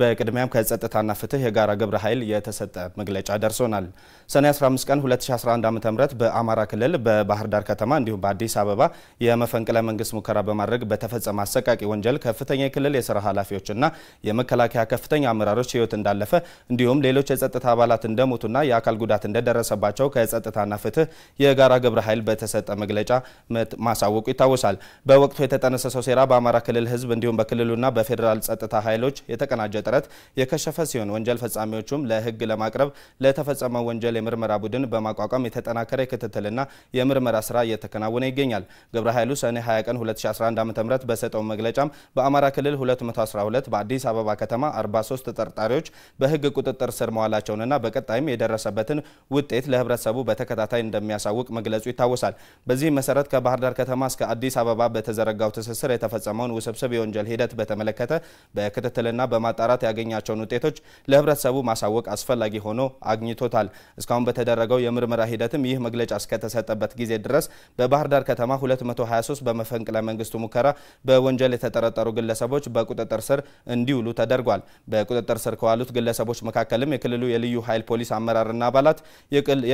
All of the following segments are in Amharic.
በቅድሚያም ከጸጥታና ፍትህ የጋራ ግብረ ኃይል የተሰጠ መግለጫ ደርሶናል። ሰኔ 15 ቀን 2011 .ም በአማራ ክልል በባህር ዳር ከተማ እንዲሁም በአዲስ አበባ የመፈንቅለ መንግስት ሙከራ በማድረግ በተፈጸመ አሰቃቂ ወንጀል ከፍተኛ የክልል የስራ ኃላፊዎችና የመከላከያ ከፍተኛ አመራሮች ህይወት እንዳለፈ እንዲሁም ሌሎች የጸጥታ አባላት እንደሞቱና የአካል ጉዳት እንደደረሰባቸው ከጸጥታና ፍትህ የጋራ ግብረ ኃይል በተሰጠ መግለጫ ማሳወቁ ይታወሳል። በወቅቱ የተጠነሰሰው ሴራ በአማራ ክልል ህዝብ እንዲሁም በክልሉና በፌዴራል ጸጥታ ኃይሎች የተቀናጀ ጥረት የከሸፈ ሲሆን ወንጀል ፈጻሚዎቹም ለህግ ለማቅረብ ለተፈጸመው ወንጀል የምርመራ ቡድን በማቋቋም የተጠናከረ የክትትልና የምርመራ ስራ እየተከናወነ ይገኛል። ግብረ ኃይሉ ሰኔ 20 ቀን 2011 ዓ ም በሰጠው መግለጫም በአማራ ክልል 212 በአዲስ አበባ ከተማ 43 ተጠርጣሪዎች በህግ ቁጥጥር ስር መዋላቸውንና በቀጣይም የደረሰበትን ውጤት ለህብረተሰቡ በተከታታይ እንደሚያሳውቅ መግለጹ ይታወሳል። በዚህ መሰረት ከባህር ዳር ከተማ እስከ አዲስ አበባ በተዘረጋው ትስስር የተፈጸመውን ውስብስብ የወንጀል ሂደት በተመለከተ በክትትልና በማጣራ ተግባራት ያገኛቸውን ውጤቶች ለህብረተሰቡ ማሳወቅ አስፈላጊ ሆኖ አግኝቶታል። እስካሁን በተደረገው የምርመራ ሂደትም ይህ መግለጫ እስከተሰጠበት ጊዜ ድረስ በባህር ዳር ከተማ 223 በመፈንቅለ መንግስቱ ሙከራ በወንጀል የተጠረጠሩ ግለሰቦች በቁጥጥር ስር እንዲውሉ ተደርጓል። በቁጥጥር ስር ከዋሉት ግለሰቦች መካከልም የክልሉ የልዩ ኃይል ፖሊስ አመራርና አባላት፣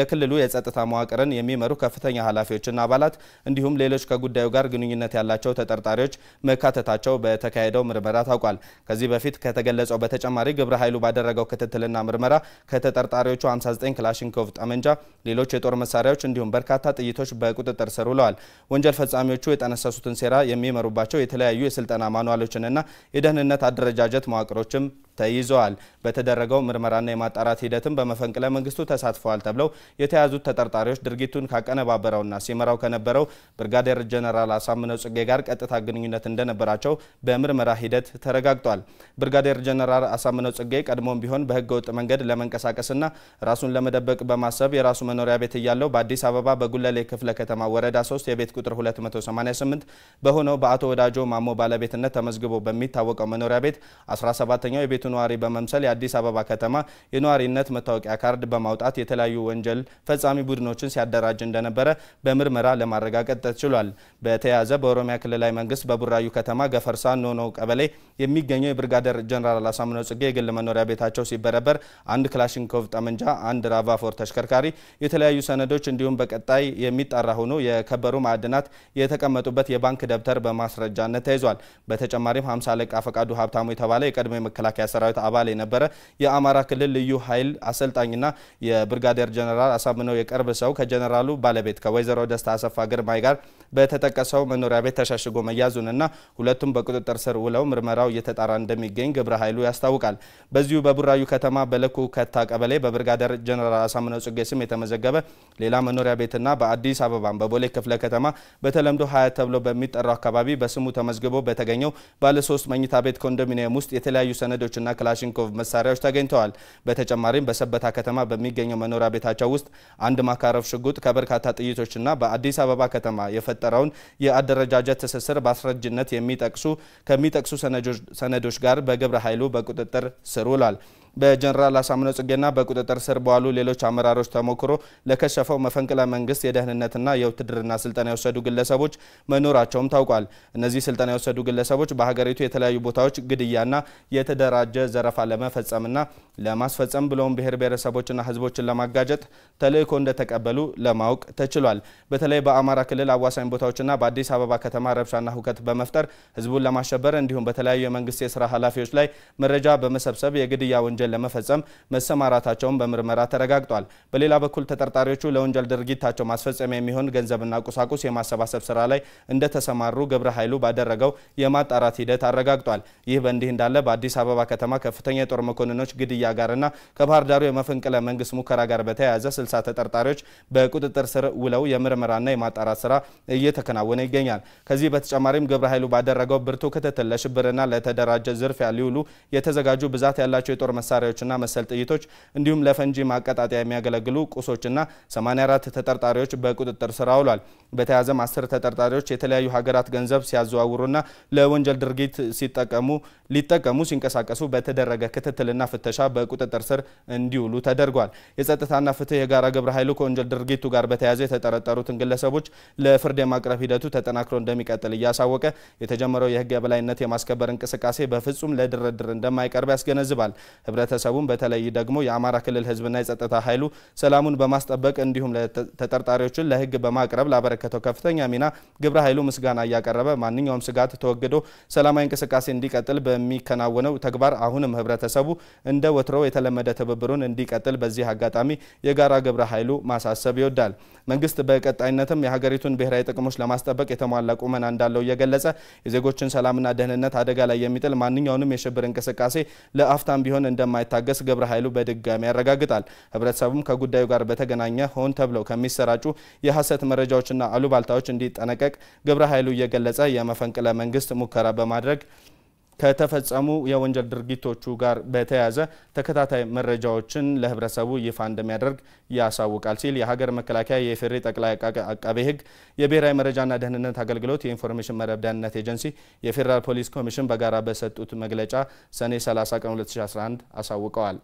የክልሉ የጸጥታ መዋቅርን የሚመሩ ከፍተኛ ኃላፊዎችና አባላት እንዲሁም ሌሎች ከጉዳዩ ጋር ግንኙነት ያላቸው ተጠርጣሪዎች መካተታቸው በተካሄደው ምርመራ ታውቋል። ከዚህ በፊት ከተገለጹ ገለጸው። በተጨማሪ ግብረ ኃይሉ ባደረገው ክትትልና ምርመራ ከተጠርጣሪዎቹ 59 ክላሽንኮቭ ጠመንጃ፣ ሌሎች የጦር መሳሪያዎች እንዲሁም በርካታ ጥይቶች በቁጥጥር ስር ውለዋል። ወንጀል ፈጻሚዎቹ የጠነሰሱትን ሴራ የሚመሩባቸው የተለያዩ የስልጠና ማኑዋሎችንና የደህንነት አደረጃጀት መዋቅሮችም ተይዘዋል። በተደረገው ምርመራና የማጣራት ሂደትም በመፈንቅለ መንግስቱ ተሳትፈዋል ተብለው የተያዙት ተጠርጣሪዎች ድርጊቱን ካቀነባበረውና ሲመራው ከነበረው ብርጋዴር ጀነራል አሳምነው ጽጌ ጋር ቀጥታ ግንኙነት እንደነበራቸው በምርመራ ሂደት ተረጋግጧል። ብርጋዴር ጀነራል አሳምነው ጽጌ ቀድሞም ቢሆን በህገ ወጥ መንገድ ለመንቀሳቀስና ራሱን ለመደበቅ በማሰብ የራሱ መኖሪያ ቤት እያለው በአዲስ አበባ በጉለሌ ክፍለ ከተማ ወረዳ 3 የቤት ቁጥር 288 በሆነው በአቶ ወዳጆ ማሞ ባለቤትነት ተመዝግቦ በሚታወቀው መኖሪያ ቤት 17ኛው የቤቱ ነዋሪ በመምሰል የአዲስ አበባ ከተማ የነዋሪነት መታወቂያ ካርድ በማውጣት የተለያዩ ወንጀል ፈጻሚ ቡድኖችን ሲያደራጅ እንደነበረ በምርመራ ለማረጋገጥ ተችሏል። በተያያዘ በኦሮሚያ ክልላዊ መንግስት በቡራዩ ከተማ ገፈርሳ ኖኖ ቀበሌ የሚገኘው የብርጋደር ጀኔራል አሳምነው ጽጌ የግል መኖሪያ ቤታቸው ሲበረበር አንድ ክላሽንኮቭ ጠመንጃ፣ አንድ ራቫፎር ተሽከርካሪ፣ የተለያዩ ሰነዶች እንዲሁም በቀጣይ የሚጣራ ሆኖ የከበሩ ማዕድናት የተቀመጡበት የባንክ ደብተር በማስረጃነት ተይዟል። በተጨማሪም 50 አለቃ ፈቃዱ ሀብታሙ የተባለ የቀድሞ የመከላከያ ሰራዊት አባል የነበረ የአማራ ክልል ልዩ ኃይል አሰልጣኝና የብርጋዴር ጀነራል አሳምነው የቅርብ ሰው ከጀነራሉ ባለቤት ከወይዘሮ ደስታ አሰፋ ግርማይ ጋር በተጠቀሰው መኖሪያ ቤት ተሸሽጎ መያዙንና ሁለቱም በቁጥጥር ስር ውለው ምርመራው እየተጣራ እንደሚገኝ ግብረ ኃይሉ ያስታውቃል። በዚሁ በቡራዩ ከተማ በለኩ ከታ ቀበሌ በብርጋዴር ጀነራል አሳምነው ጽጌ ስም የተመዘገበ ሌላ መኖሪያ ቤትና በአዲስ አበባ በቦሌ ክፍለ ከተማ በተለምዶ ሀያት ተብሎ በሚጠራው አካባቢ በስሙ ተመዝግቦ በተገኘው ባለሶስት መኝታ ቤት ኮንዶሚኒየም ውስጥ የተለያዩ ሰነዶችና ተኩስና ክላሽንኮቭ መሳሪያዎች ተገኝተዋል። በተጨማሪም በሰበታ ከተማ በሚገኘው መኖሪያ ቤታቸው ውስጥ አንድ ማካረፍ ሽጉጥ ከበርካታ ጥይቶችና በአዲስ አበባ ከተማ የፈጠረውን የአደረጃጀት ትስስር በአስረጅነት የሚጠቅሱ ከሚጠቅሱ ሰነዶች ጋር በግብረ ኃይሉ በቁጥጥር ስር ውሏል። በጀኔራል አሳምነው ጽጌና በቁጥጥር ስር በዋሉ ሌሎች አመራሮች ተሞክሮ ለከሸፈው መፈንቅለ መንግስት የደህንነትና የውትድርና ስልጠና የወሰዱ ግለሰቦች መኖራቸውም ታውቋል። እነዚህ ስልጠና የወሰዱ ግለሰቦች በሀገሪቱ የተለያዩ ቦታዎች ግድያና የተደራጀ ዘረፋ ለመፈጸምና ለማስፈጸም ብሎም ብሔር ብሔረሰቦችና ህዝቦችን ለማጋጀት ተልእኮ እንደተቀበሉ ለማወቅ ተችሏል። በተለይ በአማራ ክልል አዋሳኝ ቦታዎችና በአዲስ አበባ ከተማ ረብሻና ሁከት በመፍጠር ህዝቡን ለማሸበር እንዲሁም በተለያዩ የመንግስት የስራ ኃላፊዎች ላይ መረጃ በመሰብሰብ የግድያ ወንጀል ወንጀል ለመፈጸም መሰማራታቸውን በምርመራ ተረጋግጧል። በሌላ በኩል ተጠርጣሪዎቹ ለወንጀል ድርጊታቸው ማስፈጸሚያ የሚሆን ገንዘብና ቁሳቁስ የማሰባሰብ ስራ ላይ እንደተሰማሩ ግብረ ኃይሉ ባደረገው የማጣራት ሂደት አረጋግጧል። ይህ በእንዲህ እንዳለ በአዲስ አበባ ከተማ ከፍተኛ የጦር መኮንኖች ግድያ ጋርና ከባህር ዳሩ የመፈንቅለ መንግስት ሙከራ ጋር በተያያዘ ስልሳ ተጠርጣሪዎች በቁጥጥር ስር ውለው የምርመራና የማጣራት ስራ እየተከናወነ ይገኛል። ከዚህ በተጨማሪም ግብረ ኃይሉ ባደረገው ብርቱ ክትትል ለሽብርና ለተደራጀ ዝርፊያ ሊውሉ የተዘጋጁ ብዛት ያላቸው የጦር መሳሪያ መሳሪያዎችና መሰል ጥይቶች እንዲሁም ለፈንጂ ማቀጣጠያ የሚያገለግሉ ቁሶችና 84 ተጠርጣሪዎች በቁጥጥር ስር አውሏል። በተያያዘም አስር ተጠርጣሪዎች የተለያዩ ሀገራት ገንዘብ ሲያዘዋውሩና ለወንጀል ድርጊት ሲጠቀሙ ሊጠቀሙ ሲንቀሳቀሱ በተደረገ ክትትልና ፍተሻ በቁጥጥር ስር እንዲውሉ ተደርጓል። የጸጥታና ፍትህ የጋራ ግብረ ኃይሉ ከወንጀል ድርጊቱ ጋር በተያያዘ የተጠረጠሩትን ግለሰቦች ለፍርድ የማቅረብ ሂደቱ ተጠናክሮ እንደሚቀጥል እያሳወቀ የተጀመረው የህግ የበላይነት የማስከበር እንቅስቃሴ በፍጹም ለድርድር እንደማይቀርብ ያስገነዝባል። ህብረተሰቡን በተለይ ደግሞ የአማራ ክልል ህዝብና የጸጥታ ኃይሉ ሰላሙን በማስጠበቅ እንዲሁም ተጠርጣሪዎችን ለህግ በማቅረብ ላበረከተው ከፍተኛ ሚና ግብረ ኃይሉ ምስጋና እያቀረበ ማንኛውም ስጋት ተወግዶ ሰላማዊ እንቅስቃሴ እንዲቀጥል በሚከናወነው ተግባር አሁንም ህብረተሰቡ እንደ ወትሮው የተለመደ ትብብሩን እንዲቀጥል በዚህ አጋጣሚ የጋራ ግብረ ኃይሉ ማሳሰብ ይወዳል። መንግስት በቀጣይነትም የሀገሪቱን ብሔራዊ ጥቅሞች ለማስጠበቅ የተሟላ ቁመና እንዳለው እየገለጸ የዜጎችን ሰላምና ደህንነት አደጋ ላይ የሚጥል ማንኛውንም የሽብር እንቅስቃሴ ለአፍታም ቢሆን እንደ እንደማይታገስ ገብረ ኃይሉ በድጋሚ ያረጋግጣል። ህብረተሰቡም ከጉዳዩ ጋር በተገናኘ ሆን ተብለው ከሚሰራጩ የሐሰት መረጃዎችና አሉባልታዎች እንዲጠነቀቅ ገብረ ኃይሉ እየገለጸ የመፈንቅለ መንግስት ሙከራ በማድረግ ከተፈጸሙ የወንጀል ድርጊቶቹ ጋር በተያያዘ ተከታታይ መረጃዎችን ለህብረተሰቡ ይፋ እንደሚያደርግ ያሳውቃል ሲል የሀገር መከላከያ የኢፌዴሪ ጠቅላይ አቃቤ ህግ የብሔራዊ መረጃና ደህንነት አገልግሎት የኢንፎርሜሽን መረብ ደህንነት ኤጀንሲ የፌዴራል ፖሊስ ኮሚሽን በጋራ በሰጡት መግለጫ ሰኔ 30 ቀን 2011 አሳውቀዋል።